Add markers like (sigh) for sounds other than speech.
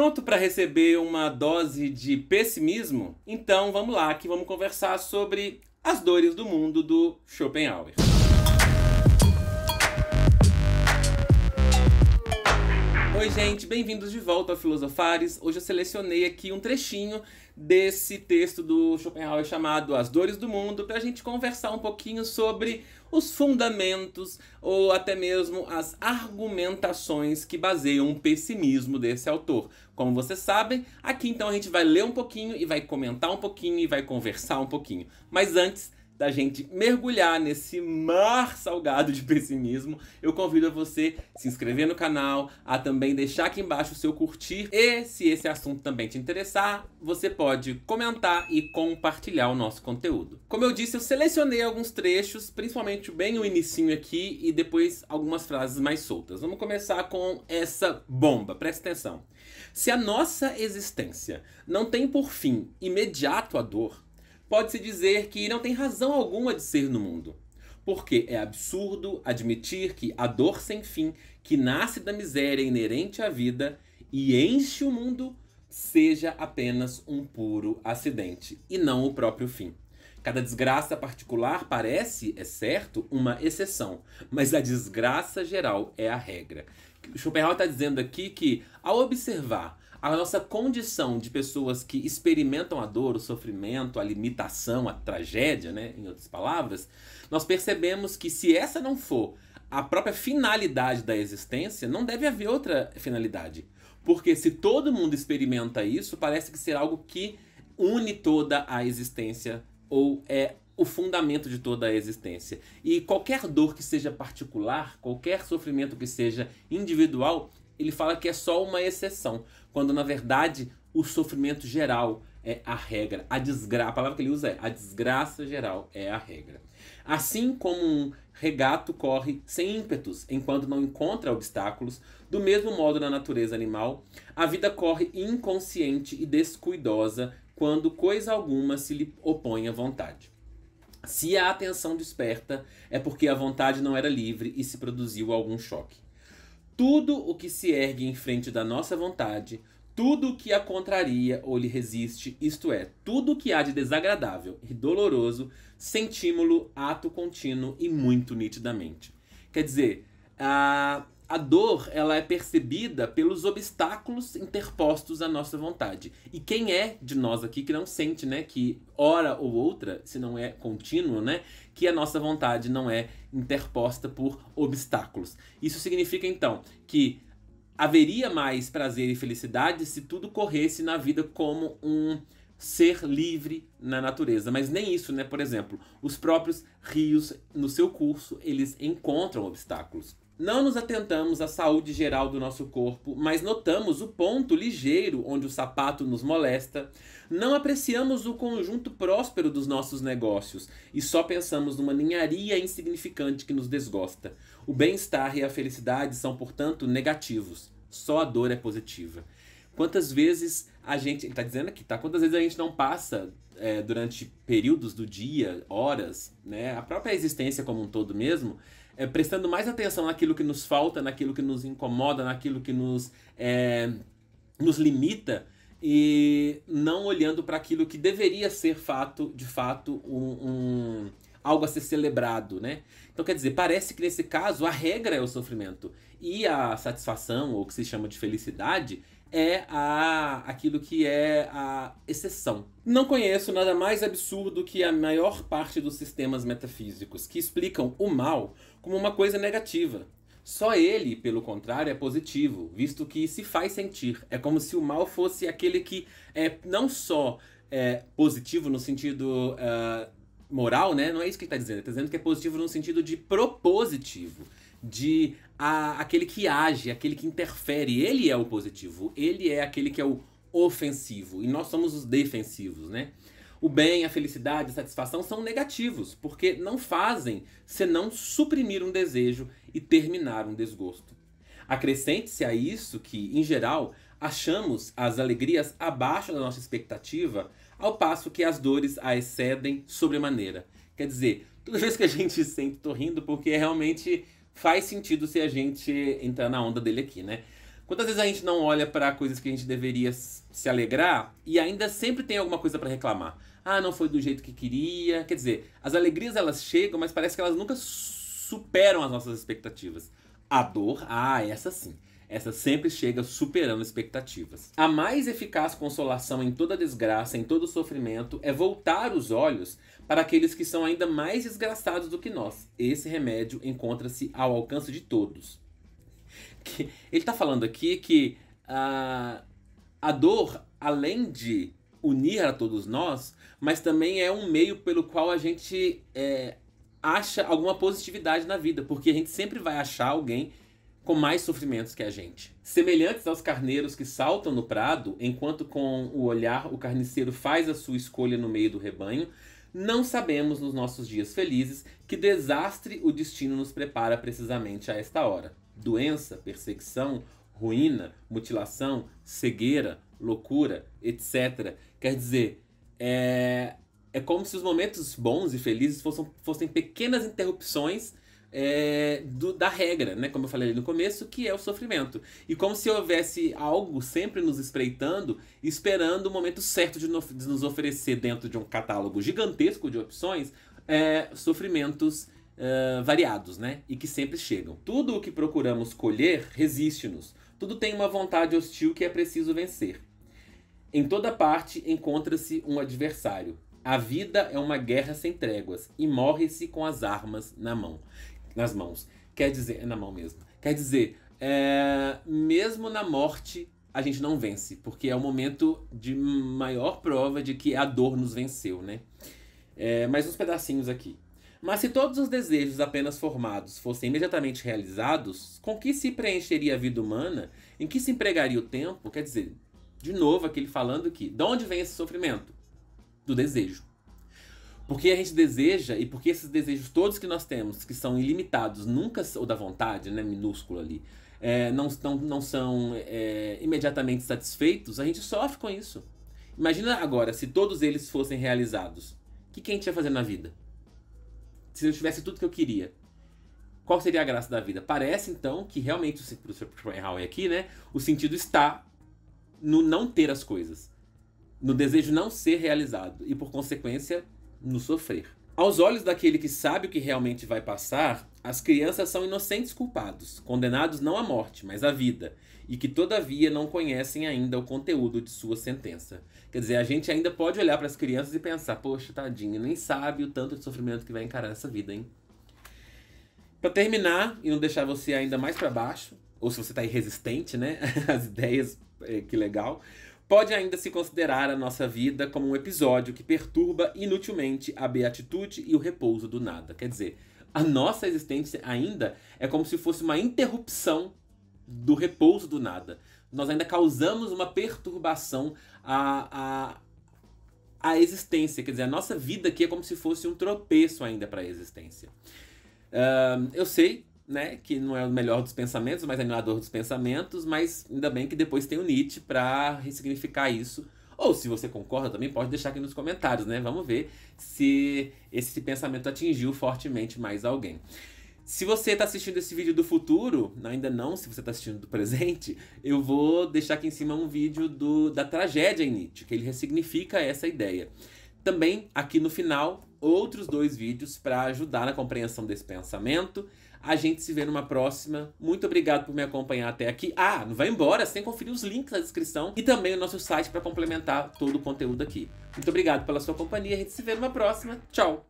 Pronto para receber uma dose de pessimismo? Então vamos lá que vamos conversar sobre as dores do mundo do Schopenhauer. Oi, gente, bem-vindos de volta ao Filosofares. Hoje eu selecionei aqui um trechinho desse texto do Schopenhauer chamado As Dores do Mundo para a gente conversar um pouquinho sobre os fundamentos ou até mesmo as argumentações que baseiam o pessimismo desse autor. Como vocês sabem, aqui então a gente vai ler um pouquinho e vai comentar um pouquinho e vai conversar um pouquinho. Mas antes, da gente mergulhar nesse mar salgado de pessimismo, eu convido a você se inscrever no canal, a também deixar aqui embaixo o seu curtir e se esse assunto também te interessar, você pode comentar e compartilhar o nosso conteúdo. Como eu disse, eu selecionei alguns trechos, principalmente bem o inicinho aqui e depois algumas frases mais soltas. Vamos começar com essa bomba, presta atenção. Se a nossa existência não tem por fim imediato a dor, pode-se dizer que não tem razão alguma de ser no mundo. Porque é absurdo admitir que a dor sem fim, que nasce da miséria inerente à vida e enche o mundo, seja apenas um puro acidente e não o próprio fim. Cada desgraça particular parece, é certo, uma exceção, mas a desgraça geral é a regra. Schopenhauer está dizendo aqui que, ao observar a nossa condição de pessoas que experimentam a dor, o sofrimento, a limitação, a tragédia, né, em outras palavras, nós percebemos que se essa não for a própria finalidade da existência, não deve haver outra finalidade. Porque se todo mundo experimenta isso, parece que ser algo que une toda a existência ou é o fundamento de toda a existência. E qualquer dor que seja particular, qualquer sofrimento que seja individual, ele fala que é só uma exceção, quando na verdade o sofrimento geral é a regra. A desgraça, a palavra que ele usa é a desgraça geral é a regra. Assim como um regato corre sem ímpetos enquanto não encontra obstáculos, do mesmo modo na natureza animal, a vida corre inconsciente e descuidosa quando coisa alguma se lhe opõe à vontade. Se a atenção desperta, é porque a vontade não era livre e se produziu algum choque. Tudo o que se ergue em frente da nossa vontade, tudo o que a contraria ou lhe resiste, isto é, tudo o que há de desagradável e doloroso, sentimos-lo ato contínuo e muito nitidamente. Quer dizer, a a dor ela é percebida pelos obstáculos interpostos à nossa vontade. E quem é de nós aqui que não sente, né, que hora ou outra, se não é contínuo, né, que a nossa vontade não é interposta por obstáculos. Isso significa então que haveria mais prazer e felicidade se tudo corresse na vida como um ser livre na natureza, mas nem isso, né? Por exemplo, os próprios rios no seu curso, eles encontram obstáculos. Não nos atentamos à saúde geral do nosso corpo, mas notamos o ponto ligeiro onde o sapato nos molesta. Não apreciamos o conjunto próspero dos nossos negócios e só pensamos numa ninharia insignificante que nos desgosta. O bem-estar e a felicidade são, portanto, negativos. Só a dor é positiva. Quantas vezes a gente. Ele tá dizendo aqui, tá? Quantas vezes a gente não passa é, durante períodos do dia, horas, né? A própria existência como um todo mesmo é, prestando mais atenção naquilo que nos falta, naquilo que nos incomoda, naquilo que nos, é, nos limita e não olhando para aquilo que deveria ser fato, de fato, um, um, algo a ser celebrado, né? Então quer dizer, parece que nesse caso a regra é o sofrimento e a satisfação, ou o que se chama de felicidade, é a, aquilo que é a exceção. Não conheço nada mais absurdo que a maior parte dos sistemas metafísicos que explicam o mal como uma coisa negativa. Só ele, pelo contrário, é positivo, visto que se faz sentir. É como se o mal fosse aquele que é não só é, positivo no sentido uh, moral, né? Não é isso que ele está dizendo. Ele está dizendo que é positivo no sentido de propositivo de a, aquele que age, aquele que interfere. Ele é o positivo, ele é aquele que é o ofensivo. E nós somos os defensivos, né? O bem, a felicidade, a satisfação são negativos, porque não fazem senão suprimir um desejo e terminar um desgosto. Acrescente-se a isso que, em geral, achamos as alegrias abaixo da nossa expectativa, ao passo que as dores a excedem sobremaneira. Quer dizer, toda vez que a gente (laughs) sente, tô rindo porque é realmente faz sentido se a gente entrar na onda dele aqui, né? Quantas vezes a gente não olha para coisas que a gente deveria se alegrar e ainda sempre tem alguma coisa para reclamar? Ah, não foi do jeito que queria. Quer dizer, as alegrias elas chegam, mas parece que elas nunca superam as nossas expectativas. A dor, ah, essa sim. Essa sempre chega superando expectativas. A mais eficaz consolação em toda desgraça, em todo sofrimento, é voltar os olhos para aqueles que são ainda mais desgraçados do que nós. Esse remédio encontra-se ao alcance de todos. Ele está falando aqui que a, a dor, além de unir a todos nós, mas também é um meio pelo qual a gente é, acha alguma positividade na vida, porque a gente sempre vai achar alguém com mais sofrimentos que a gente. Semelhantes aos carneiros que saltam no prado, enquanto com o olhar o carniceiro faz a sua escolha no meio do rebanho, não sabemos nos nossos dias felizes que desastre o destino nos prepara precisamente a esta hora. Doença, perseguição, ruína, mutilação, cegueira, loucura, etc. Quer dizer, é, é como se os momentos bons e felizes fossem, fossem pequenas interrupções é, do, da regra, né? Como eu falei no começo, que é o sofrimento. E como se houvesse algo sempre nos espreitando, esperando o momento certo de, no, de nos oferecer dentro de um catálogo gigantesco de opções, é, sofrimentos é, variados, né? E que sempre chegam. Tudo o que procuramos colher resiste-nos. Tudo tem uma vontade hostil que é preciso vencer. Em toda parte encontra-se um adversário. A vida é uma guerra sem tréguas e morre-se com as armas na mão nas mãos. Quer dizer, é na mão mesmo. Quer dizer, é, mesmo na morte, a gente não vence, porque é o momento de maior prova de que a dor nos venceu, né? É, mais uns pedacinhos aqui. Mas se todos os desejos apenas formados fossem imediatamente realizados, com que se preencheria a vida humana? Em que se empregaria o tempo? Quer dizer, de novo aquele falando que, de onde vem esse sofrimento? Do desejo. Porque a gente deseja, e porque esses desejos todos que nós temos, que são ilimitados, nunca, ou da vontade, né, minúsculo ali, é, não, não, não são é, imediatamente satisfeitos, a gente sofre com isso. Imagina agora se todos eles fossem realizados. O que, que a gente ia fazer na vida? Se eu tivesse tudo que eu queria, qual seria a graça da vida? Parece então que realmente, para o Schopenhauer aqui, né, o sentido está no não ter as coisas, no desejo não ser realizado e por consequência no sofrer. Aos olhos daquele que sabe o que realmente vai passar, as crianças são inocentes culpados, condenados não à morte, mas à vida, e que todavia não conhecem ainda o conteúdo de sua sentença. Quer dizer, a gente ainda pode olhar para as crianças e pensar: poxa, tadinho, nem sabe o tanto de sofrimento que vai encarar essa vida, hein? Para terminar e não deixar você ainda mais para baixo, ou se você está irresistente, né, (laughs) As ideias, eh, que legal pode ainda se considerar a nossa vida como um episódio que perturba inutilmente a beatitude e o repouso do nada. Quer dizer, a nossa existência ainda é como se fosse uma interrupção do repouso do nada. Nós ainda causamos uma perturbação à, à, à existência. Quer dizer, a nossa vida aqui é como se fosse um tropeço ainda para a existência. Uh, eu sei né? Que não é o melhor dos pensamentos, mas animador é dos pensamentos, mas ainda bem que depois tem o Nietzsche para ressignificar isso. Ou se você concorda também, pode deixar aqui nos comentários, né? Vamos ver se esse pensamento atingiu fortemente mais alguém. Se você está assistindo esse vídeo do futuro, ainda não, se você está assistindo do presente, (laughs) eu vou deixar aqui em cima um vídeo do, da tragédia em Nietzsche, que ele ressignifica essa ideia. Também aqui no final, outros dois vídeos para ajudar na compreensão desse pensamento. A gente se vê numa próxima. Muito obrigado por me acompanhar até aqui. Ah, não vai embora, sem conferir os links na descrição e também o nosso site para complementar todo o conteúdo aqui. Muito obrigado pela sua companhia. A gente se vê numa próxima. Tchau!